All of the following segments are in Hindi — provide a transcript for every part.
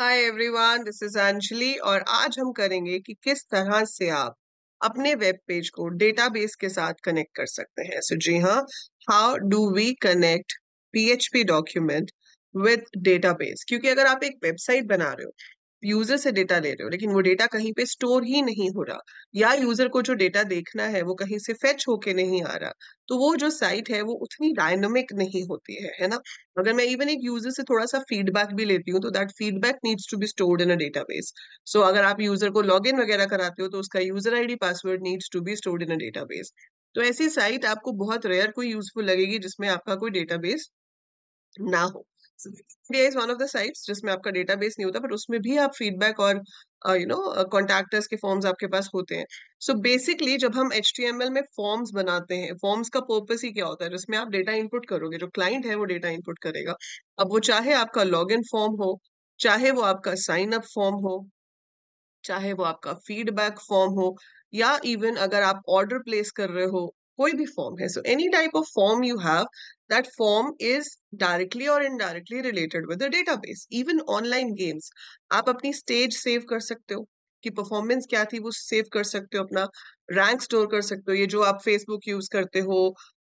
Hi everyone this is Anjali और आज हम करेंगे कि किस तरह से आप अपने वेब पेज को डेटाबेस के साथ कनेक्ट कर सकते हैं सो so, जी हाँ how do we connect PHP document with database क्योंकि अगर आप एक वेबसाइट बना रहे हो यूजर से डेटा ले रहे हो लेकिन वो डेटा कहीं पे स्टोर ही नहीं हो रहा या यूजर को जो डेटा देखना है वो कहीं से फेच होके नहीं आ रहा तो वो जो साइट है वो उतनी डायनामिक नहीं होती है है ना अगर मैं इवन एक यूजर से थोड़ा सा फीडबैक भी लेती हूँ तो that feedback needs to be stored in a database सो अगर आप यूजर को लॉग इन वगैरह कराते हो तो उसका user ID password needs to be stored in a database तो ऐसी साइट आपको बहुत रेयर कोई यूजफुल लगेगी जिसमें आपका कोई डेटाबेस ना हो India is one of the sites जिसमें आपका डेटाबेस नहीं होता बट उसमें भी आप फीडबैक और यू नो कॉन्टैक्टर्स के फॉर्म्स आपके पास होते हैं सो so बेसिकली जब हम एच में फॉर्म्स बनाते हैं फॉर्म्स का पर्पस ही क्या होता है जिसमें आप डेटा इनपुट करोगे जो क्लाइंट है वो डेटा इनपुट करेगा अब वो चाहे आपका लॉग इन फॉर्म हो चाहे वो आपका साइन अप फॉर्म हो चाहे वो आपका फीडबैक फॉर्म हो या इवन अगर आप ऑर्डर प्लेस कर रहे हो कोई भी फॉर्म है so any type of form you have that form is directly or indirectly related with the database even online games आप अपनी स्टेज सेव कर सकते हो कि परफॉर्मेंस क्या थी वो सेव कर सकते हो अपना रैंक स्टोर कर सकते हो ये जो आप फेसबुक यूज करते हो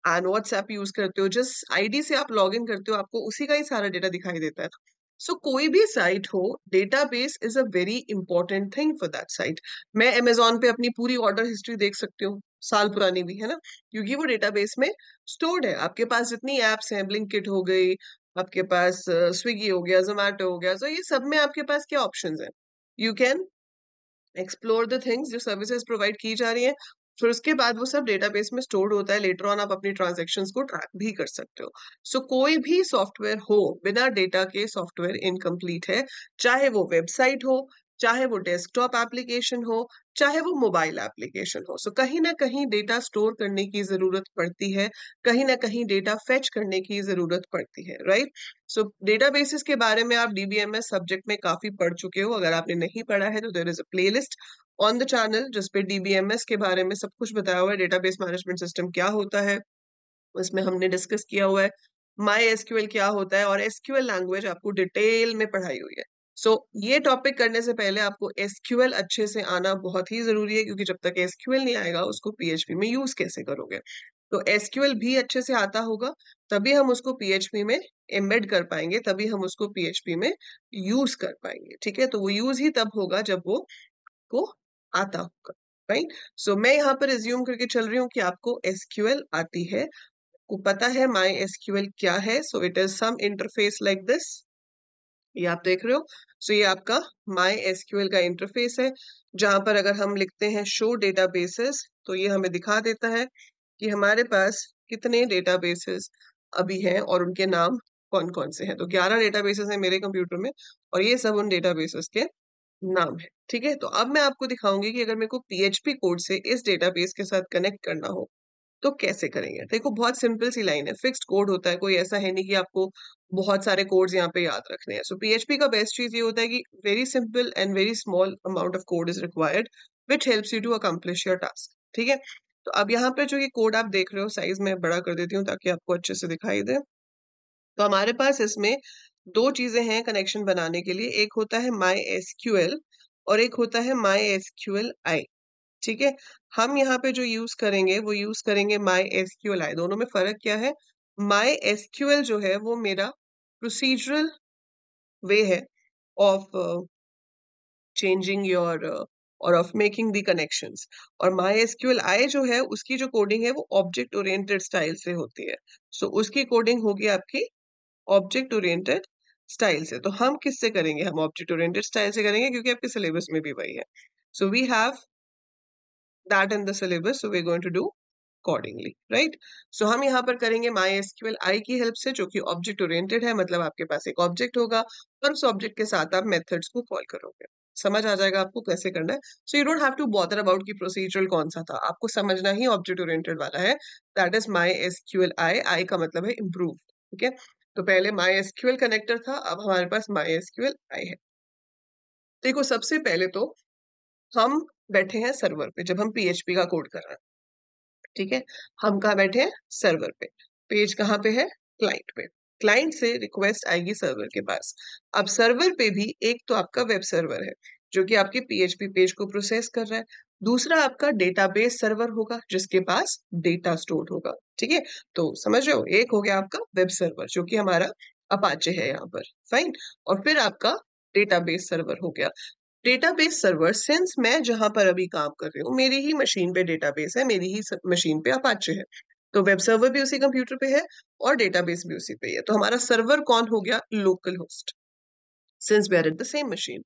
एंड व्हाट्सएप यूज करते हो जिस आईडी से आप लॉग इन करते हो आपको उसी का ही सारा डेटा दिखाई देता है सो कोई भी साइट हो base is a very important thing for that site मैं अमेजोन पे अपनी पूरी ऑर्डर हिस्ट्री देख सकती हूँ साल पुरानी भी है ना क्योंकि वो डेटा बेस में स्टोर्ड है आपके पास जितनी एप्स हैं किट हो गई आपके पास स्विगी हो गया जोमेटो हो गया सो तो so ये सब में आपके पास क्या ऑप्शन है you can explore the things जो सर्विसेज प्रोवाइड की जा रही हैं फिर उसके बाद वो सब डेटाबेस में स्टोर्ड होता है लेटर ऑन आप अपनी ट्रांजेक्शन को ट्रैक भी कर सकते हो सो so, कोई भी सॉफ्टवेयर हो बिना डेटा के सॉफ्टवेयर इनकम्प्लीट है चाहे वो वेबसाइट हो चाहे वो डेस्कटॉप एप्लीकेशन हो चाहे वो मोबाइल एप्लीकेशन हो सो so, कहीं ना कहीं डेटा स्टोर करने की जरूरत पड़ती है कहीं ना कहीं डेटा फेच करने की जरूरत पड़ती है राइट सो डेटा के बारे में आप डीबीएमएस सब्जेक्ट में काफी पढ़ चुके हो अगर आपने नहीं पढ़ा है तो there is a playlist on the channel जिसपे डीबीएमएस के बारे में सब कुछ बताया हुआ है डेटाबेस मैनेजमेंट सिस्टम क्या होता है उसमें हमने डिस्कस किया हुआ है माई एसक्यूएल क्या होता है और एसक्यूएल लैंग्वेज आपको डिटेल में पढ़ाई हुई है सो so, ये टॉपिक करने से पहले आपको एसक्यूएल अच्छे से आना बहुत ही जरूरी है क्योंकि जब तक एसक्यूएल नहीं आएगा उसको पीएचपी में यूज कैसे करोगे तो एसक्यूएल भी अच्छे से आता होगा तभी हम उसको पीएचपी में एम्बेड कर पाएंगे तभी हम उसको पीएचपी में यूज कर पाएंगे ठीक है तो वो यूज ही तब होगा जब वो को आता होगा राइट सो so, मैं यहाँ पर रिज्यूम करके चल रही हूँ कि आपको एसक्यूएल आती है आपको पता है माई एसक्यूएल क्या है so it is some interface like this ये आप देख रहे हो सो so ये आपका माई एसक्यूएल का इंटरफेस है जहां पर अगर हम लिखते हैं शो डेटा तो ये हमें दिखा देता है कि हमारे पास कितने डेटा अभी हैं और उनके नाम कौन कौन से हैं तो 11 डेटा हैं मेरे कंप्यूटर में और ये सब उन डेटा के नाम है ठीक है तो अब मैं आपको दिखाऊंगी कि अगर मेरे को पीएचपी कोड से इस डेटाबेस के साथ कनेक्ट करना हो तो कैसे करेंगे देखो बहुत सिंपल सी लाइन है फिक्स्ड कोड होता है कोई ऐसा है नहीं कि आपको बहुत सारे कोड्स यहाँ पे याद रखने हैं सो पीएचपी का बेस्ट चीज ये होता है कि very simple and very small amount of code is required which helps you to accomplish your task ठीक है तो अब यहाँ पे जो ये कोड आप देख रहे हो साइज में बड़ा कर देती हूँ ताकि आपको अच्छे से दिखाई दे तो हमारे पास इसमें दो चीजें हैं कनेक्शन बनाने के लिए एक होता है माई एस और एक होता है my S Q L I ठीक है हम यहाँ पे जो यूज करेंगे वो यूज करेंगे माई एसक्यूएल आई दोनों में फर्क क्या है माई एसक्यूएल जो है वो मेरा प्रोसीजरल वे है of changing your or of making the connections or my SQL आई जो है उसकी जो कोडिंग है वो ऑब्जेक्ट ओरिएंटेड स्टाइल से होती है सो so, उसकी कोडिंग होगी आपकी ऑब्जेक्ट ओरिएंटेड स्टाइल से तो हम किससे करेंगे हम ऑब्जेक्ट ओरिएंटेड स्टाइल से करेंगे क्योंकि आपके सिलेबस में भी वही है so we have that in the syllabus so we're going to do accordingly right so हम यहाँ पर करेंगे माई एसक्यूएल आई की हेल्प से जो कि ऑब्जेक्ट ओरिएंटेड है मतलब आपके पास एक ऑब्जेक्ट होगा और उस ऑब्जेक्ट के साथ आप मेथड्स को कॉल करोगे समझ आ जाएगा आपको कैसे करना है so you don't have to bother about कि प्रोसीजरल कौन सा था आपको समझना ही ऑब्जेक्ट ओरिएंटेड वाला है that is my S QL I I का मतलब है इम्प्रूव ठीक है तो पहले माई एस क्यूएल कनेक्टर था अब हमारे पास माई एस क्यूएल आई है देखो सबसे पहले तो हम बैठे हैं सर्वर पे जब हम पीएचपी का कोड कर रहे हैं ठीक है हम कहा बैठे हैं सर्वर पे पेज कहाँ पे है क्लाइंट पे क्लाइंट से रिक्वेस्ट आएगी सर्वर के पास अब सर्वर पे भी एक तो आपका वेब सर्वर है जो कि आपके पीएचपी पेज को प्रोसेस कर रहा है दूसरा आपका डेटाबेस सर्वर होगा जिसके पास डेटा स्टोर होगा ठीक है तो समझ रहे हो एक हो गया आपका वेब सर्वर जो कि हमारा अपाचे है यहाँ पर फाइन और फिर आपका डेटाबेस सर्वर हो गया डेटाबेस सर्वर सिंस मैं जहां पर अभी काम कर रही हूँ मेरी ही मशीन पे डेटाबेस है मेरी ही मशीन पे अपाचे है तो वेब सर्वर भी उसी कंप्यूटर पे है और डेटाबेस भी उसी पे है तो हमारा सर्वर कौन हो गया local host since we at the same machine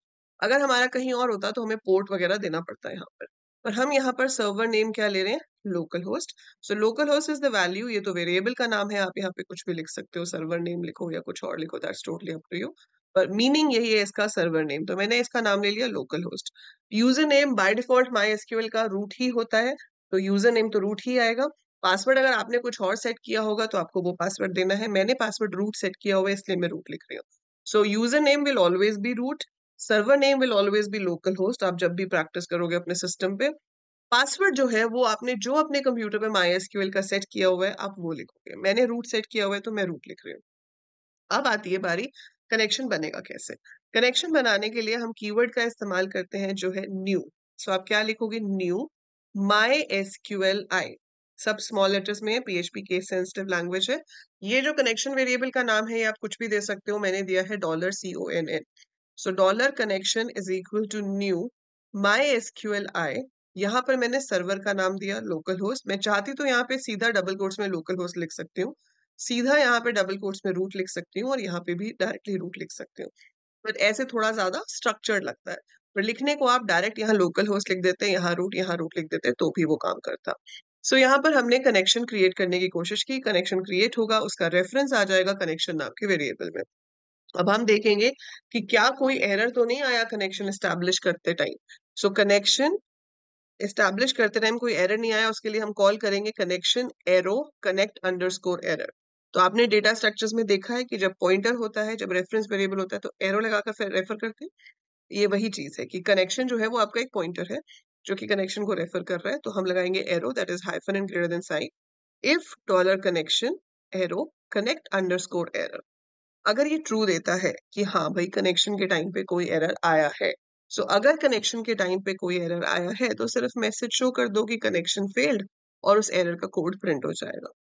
अगर हमारा कहीं और होता तो हमें पोर्ट वगैरह देना पड़ता है यहाँ पर पर हम यहाँ पर सर्वर नेम क्या ले रहे हैं local host so local host is the value ये तो वेरिएबल का नाम है आप यहाँ पे कुछ भी लिख सकते हो सर्वर नेम लिखो या कुछ और लिखो that's totally up to you पर मीनिंग यही है इसका सर्वर नेम तो मैंने इसका नाम ले लिया local host user name by default my SQL का रूट ही होता है तो यूजर नेम तो रूट ही आएगा पासवर्ड अगर आपने कुछ और सेट किया होगा तो आपको वो पासवर्ड देना है मैंने पासवर्ड रूट सेट किया हुआ है इसलिए मैं रूट लिख रही हूँ so user name will always be root server name will always be local host आप जब भी प्रैक्टिस करोगे अपने सिस्टम पे पासवर्ड जो है वो आपने जो अपने कंप्यूटर पे माई एसक्यूएल का सेट किया हुआ है आप वो लिखोगे मैंने रूट सेट किया हुआ है तो मैं रूट लिख रही हूँ अब आती है बारी कनेक्शन बनेगा कैसे कनेक्शन बनाने के लिए हम कीवर्ड का इस्तेमाल करते हैं जो है न्यू सो so, आप क्या लिखोगे new my S Q L I सब स्मॉल लेटर्स में एच पी के सेंसिटिव लैंग्वेज है ये जो कनेक्शन वेरिएबल का नाम है ये आप कुछ भी दे सकते हो मैंने दिया है dollar C O N N so dollar connection is equal to new my S Q L I यहाँ पर मैंने सर्वर का नाम दिया लोकल होस्ट मैं चाहती तो यहाँ पे सीधा डबल कोर्स में लोकल होस्ट लिख सकती हूँ सीधा यहाँ पे डबल कोर्स में रूट लिख सकती हूँ और यहाँ पे भी डायरेक्टली रूट लिख सकती हूँ बट ऐसे थोड़ा ज्यादा स्ट्रक्चर्ड लगता है पर लिखने को आप डायरेक्ट यहाँ लोकल होस्ट लिख देते हैं यहाँ रूट यहाँ रूट लिख देते हैं तो भी वो काम करता सो so, यहाँ पर हमने कनेक्शन क्रिएट करने की कोशिश की कनेक्शन क्रिएट होगा उसका रेफरेंस आ जाएगा कनेक्शन नाम के वेरिएबल में अब हम देखेंगे कि क्या कोई एरर तो नहीं आया कनेक्शन स्टैब्लिश करते टाइम सो कनेक्शन स्टैब्लिश करते टाइम कोई एरर नहीं आया उसके लिए हम कॉल करेंगे connection arrow connect underscore error तो आपने डेटा स्ट्रक्चर्स में देखा है कि जब पॉइंटर होता है जब रेफरेंस वेरिएबल होता है तो एरो लगाकर फिर रेफर करते हैं ये वही चीज है कि कनेक्शन जो है वो आपका एक पॉइंटर है जो कि कनेक्शन को रेफर कर रहा है तो हम लगाएंगे arrow that is hyphen and greater than sign if dollar connection arrow connect underscore error अगर ये ट्रू देता है कि हाँ भाई कनेक्शन के टाइम पे कोई एरर आया है सो so, अगर कनेक्शन के टाइम पे कोई एरर आया है तो सिर्फ मैसेज शो कर दो कि कनेक्शन फेल्ड और उस एरर का कोड प्रिंट हो जाएगा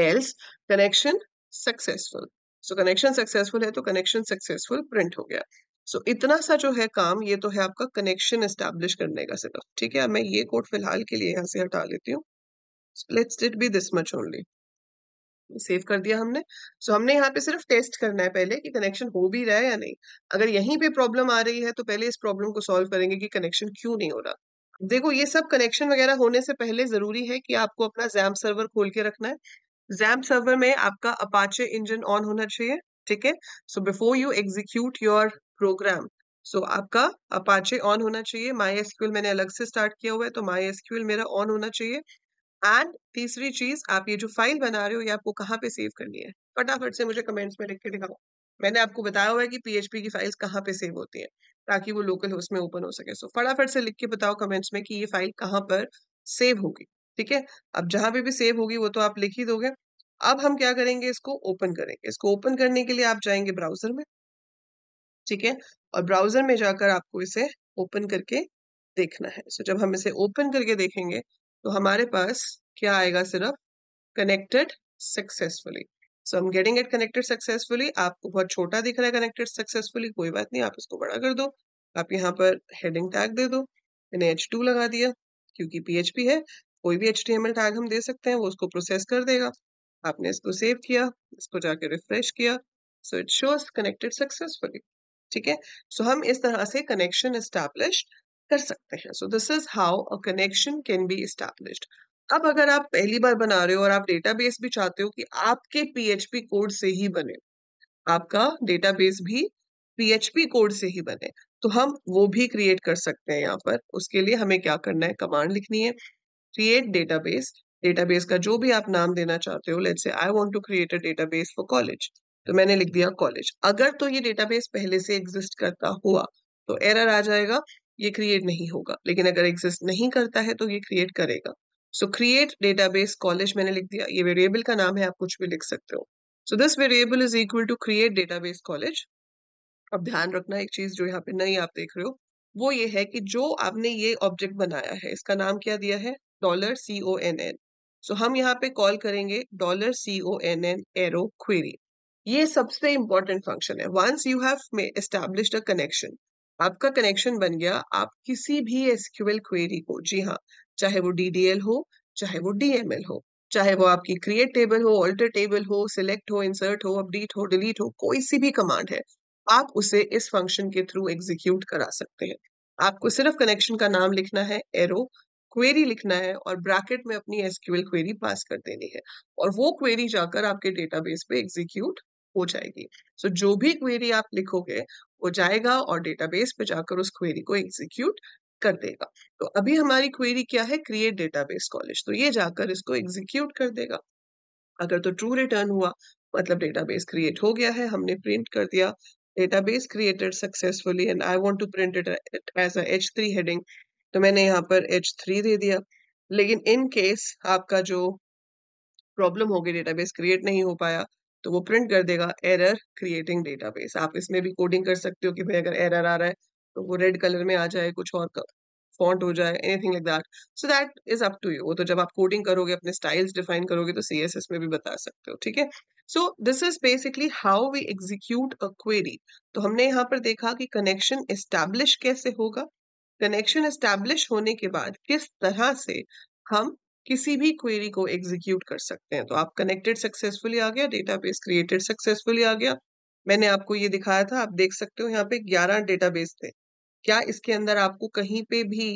else connection successful so connection successful है तो कनेक्शन सक्सेसफुल प्रिंट हो गया सो so, इतना सा जो है काम ये तो है आपका कनेक्शन एस्टेब्लिश करने का सिर्फ ठीक है मैं ये कोड फिलहाल के लिए यहाँ से हटा लेती हूँ let's it be this much only save कर दिया हमने सो so, हमने यहाँ पे सिर्फ टेस्ट करना है पहले कि कनेक्शन हो भी रहा है या नहीं अगर यहीं पे प्रॉब्लम आ रही है तो पहले इस प्रॉब्लम को सॉल्व करेंगे कि कनेक्शन क्यों नहीं हो रहा देखो ये सब कनेक्शन वगैरह होने से पहले जरूरी है कि आपको अपना जैम सर्वर खोल के रखना है जैम सर्वर में आपका अपाचे इंजन ऑन होना चाहिए ठीक है so before you execute your program so आपका अपाचे ऑन होना चाहिए माई एसक्यूएल मैंने अलग से स्टार्ट किया हुआ है तो माई एसक्यूएल मेरा ऑन होना चाहिए एंड तीसरी चीज आप ये जो फाइल बना रहे हो ये आपको कहाँ पे सेव करनी है फटाफट से मुझे कमेंट्स में लिख के दिखाओ मैंने आपको बताया हुआ है कि पीएचपी की फाइल्स कहाँ पे सेव होती है ताकि वो लोकल होस्ट में ओपन हो सके सो so, फटाफट से लिख के बताओ कमेंट्स में कि ये फाइल कहाँ पर सेव होगी ठीक है अब जहां पे भी सेव होगी वो तो आप लिख ही दोगे अब हम क्या करेंगे इसको ओपन करेंगे इसको ओपन करने के लिए आप जाएंगे ब्राउजर में ठीक है और ब्राउजर में जाकर आपको इसे ओपन करके देखना है सो so, जब हम इसे ओपन करके देखेंगे तो हमारे पास क्या आएगा सिर्फ कनेक्टेड सक्सेसफुली सो हम गेटिंग इट कनेक्टेड सक्सेसफुली आपको बहुत छोटा दिख रहा है कनेक्टेड सक्सेसफुली कोई बात नहीं आप इसको बड़ा कर दो आप यहाँ पर हेडिंग टैग दे दो मैंने एच टू लगा दिया क्योंकि पी है कोई भी एच टैग हम दे सकते हैं वो उसको प्रोसेस कर देगा आपने इसको सेव किया इसको जाके रिफ्रेश किया so it shows connected successfully ठीक है सो हम इस तरह से कनेक्शन इस्टेब्लिश कर सकते हैं so this is how a connection can be established अब अगर आप पहली बार बना रहे हो और आप डेटाबेस भी चाहते हो कि आपके पीएचपी कोड से ही बने आपका डेटाबेस भी पीएचपी कोड से ही बने तो हम वो भी क्रिएट कर सकते हैं यहाँ पर उसके लिए हमें क्या करना है कमांड लिखनी है क्रिएट डेटाबेस डेटाबेस का जो भी आप नाम देना चाहते हो let say I want to create a database for college तो मैंने लिख दिया कॉलेज अगर तो ये डेटाबेस पहले से एग्जिस्ट करता हुआ तो एरर आ जाएगा ये क्रिएट नहीं होगा लेकिन अगर एग्जिस्ट नहीं करता है तो ये क्रिएट करेगा सो क्रिएट डेटाबेस कॉलेज मैंने लिख दिया ये वेरिएबल का नाम है आप कुछ भी लिख सकते हो so this variable is equal to create database college अब ध्यान रखना एक चीज जो यहाँ पे नहीं आप देख रहे हो वो ये है कि जो आपने ये ऑब्जेक्ट बनाया है इसका नाम क्या दिया है dollar C O N N so so, हम यहाँ पे कॉल करेंगे dollar C O N N arrow query ये सबसे इंपॉर्टेंट फंक्शन है once you have establish a connection आपका कनेक्शन बन गया आप किसी भी एसक्यूएल क्वेरी को जी हाँ चाहे वो एल हो चाहे वो डीएमएल हो चाहे वो आपकी क्रिएट टेबल हो ऑल्टर टेबल हो सिलेक्ट हो इंसर्ट हो अपडेट हो डिलीट हो कोई सी भी कमांड है आप उसे इस फंक्शन के थ्रू एग्जीक्यूट करा सकते हैं आपको सिर्फ कनेक्शन का नाम लिखना है एरो क्वेरी लिखना है और ब्रैकेट में अपनी एसक्यूएल क्वेरी पास कर देनी है और वो क्वेरी जाकर आपके डेटाबेस पे एग्जीक्यूट हो जाएगी सो so, जो भी क्वेरी आप लिखोगे वो जाएगा और डेटाबेस पे जाकर उस क्वेरी को एग्जीक्यूट कर देगा तो अभी हमारी क्वेरी क्या है क्रिएट डेटाबेस कॉलेज तो ये जाकर इसको एग्जीक्यूट कर देगा अगर तो ट्रू रिटर्न हुआ मतलब डेटाबेस क्रिएट हो गया है हमने प्रिंट कर दिया database created successfully and I want to print it as H three heading तो मैंने यहाँ पर एच थ्री दे दिया लेकिन इन केस आपका जो प्रॉब्लम होगी डेटाबेस क्रिएट नहीं हो पाया तो वो प्रिंट कर देगा एरर क्रिएटिंग डेटाबेस आप इसमें भी कोडिंग कर सकते हो कि भाई अगर एरर आ रहा है तो वो रेड कलर में आ जाए कुछ और फॉन्ट हो जाए anything like that so that is up to you तो जब आप कोडिंग करोगे अपने स्टाइल्स डिफाइन करोगे तो सी में भी बता सकते हो ठीक है so this is basically how we execute a query तो हमने यहाँ पर देखा कि कनेक्शन एस्टैब्लिश कैसे होगा कनेक्शन एस्टेब्लिश होने के बाद किस तरह से हम किसी भी क्वेरी को एग्जीक्यूट कर सकते हैं तो आप कनेक्टेड सक्सेसफुली आ गया डेटाबेस क्रिएटेड सक्सेसफुली आ गया मैंने आपको ये दिखाया था आप देख सकते हो यहाँ पे ग्यारह डेटाबेस थे क्या इसके अंदर आपको कहीं पे भी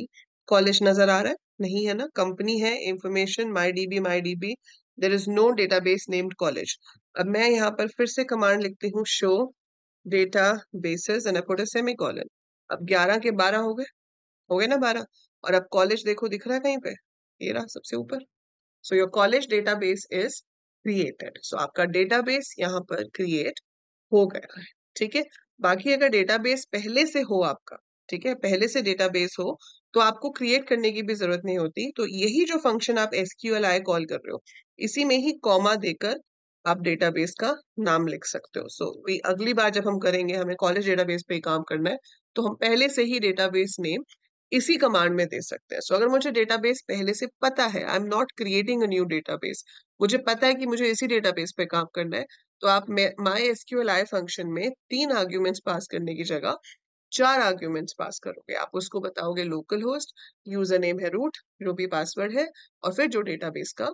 कॉलेज नजर आ रहा है नहीं है ना कंपनी है information my D B my D B there is no database named college अब मैं यहाँ पर फिर से कमांड लिखती हूँ show databases and semi college अब ग्यारह के बारह हो गए हो गए ना बारह और अब कॉलेज देखो दिख रहा है कहीं पे ये रहा सबसे ऊपर so your college database is created so आपका डेटाबेस यहाँ पर क्रिएट हो गया है ठीक है बाकी अगर डेटाबेस पहले से हो आपका ठीक है पहले से डेटाबेस हो तो आपको क्रिएट करने की भी जरूरत नहीं होती तो यही जो फंक्शन आप एल आई कॉल कर रहे हो इसी में ही कॉमा देकर आप डेटाबेस का नाम लिख सकते हो सो so, अगली बार जब हम करेंगे हमें कॉलेज डेटाबेस पे काम करना है तो हम पहले से ही डेटाबेस नेम इसी कमांड में दे सकते हैं सो so, अगर मुझे डेटाबेस पहले से पता है I am not creating a new database मुझे पता है कि मुझे इसी डेटाबेस पे काम करना है तो आप my S Q L I function में तीन आर्ग्यूमेंट्स पास करने की जगह चार आर्ग्यूमेंट्स पास करोगे आप उसको बताओगे लोकल होस्ट यूजर नेम है रूट जो भी पासवर्ड है और फिर जो डेटाबेस का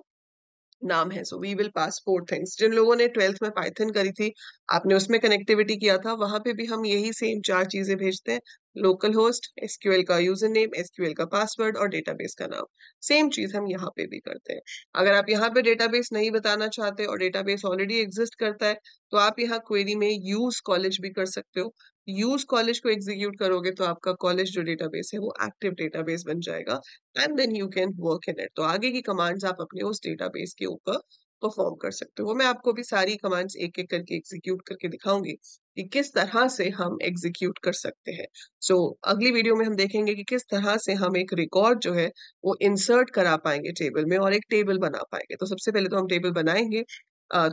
नाम है so we will pass four things जिन लोगों ने ट्वेल्थ में पाइथन करी थी आपने उसमें कनेक्टिविटी किया था वहां पे भी हम यही सेम चार चीजें भेजते हैं लोकल होस्ट एसक्यूएल का यूजर नेम एसक्यूएल का पासवर्ड और डेटाबेस का नाम सेम चीज हम यहाँ पे भी करते हैं अगर आप यहाँ पे डेटाबेस नहीं बताना चाहते और डेटाबेस ऑलरेडी एग्जिस्ट करता है तो आप यहाँ क्वेरी में यूज कॉलेज भी कर सकते हो यूज कॉलेज को एग्जीक्यूट करोगे तो आपका कॉलेज जो डेटाबेस है वो एक्टिव डेटाबेस बन जाएगा and then you can work in it तो आगे की कमांड्स आप अपने उस डेटाबेस के ऊपर परफॉर्म कर सकते हो मैं आपको भी सारी कमांड्स एक एक करके एग्जीक्यूट करके दिखाऊंगी कि किस तरह से हम एग्जीक्यूट कर सकते हैं सो so, अगली वीडियो में हम देखेंगे कि किस तरह से हम एक रिकॉर्ड जो है वो इंसर्ट करा पाएंगे टेबल में और एक टेबल बना पाएंगे तो सबसे पहले तो हम टेबल बनाएंगे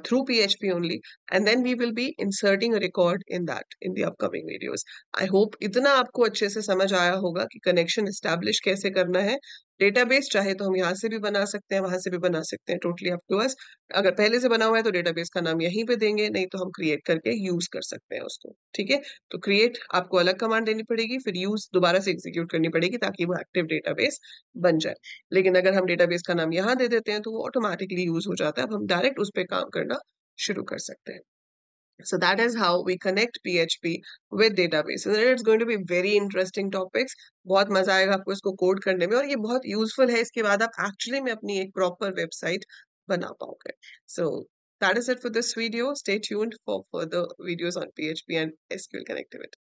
through P H P only and then we will be inserting record in that in the upcoming videos I hope इतना आपको अच्छे से समझ आया होगा कि कनेक्शन establish कैसे करना है डेटाबेस चाहे तो हम यहाँ से भी बना सकते हैं वहां से भी बना सकते हैं टोटली अप टू अस अगर पहले से बना हुआ है तो डेटाबेस का नाम यहीं पे देंगे नहीं तो हम क्रिएट करके यूज कर सकते हैं उसको ठीक है तो क्रिएट आपको अलग कमांड देनी पड़ेगी फिर यूज दोबारा से एग्जीक्यूट करनी पड़ेगी ताकि वो एक्टिव डेटाबेस बन जाए लेकिन अगर हम डेटाबेस का नाम यहाँ दे देते हैं तो वो ऑटोमेटिकली यूज हो जाता है अब हम डायरेक्ट उस पर काम करना शुरू कर सकते हैं So that is how we connect PHP with databases. And it's going to be very interesting topics. बहुत मजा आएगा आपको इसको कोड करने में और ये बहुत यूजफुल है इसके बाद आप एक्चुअली में अपनी एक प्रॉपर वेबसाइट बना पाओगे so that is it for this video stay tuned for further videos on PHP and SQL connectivity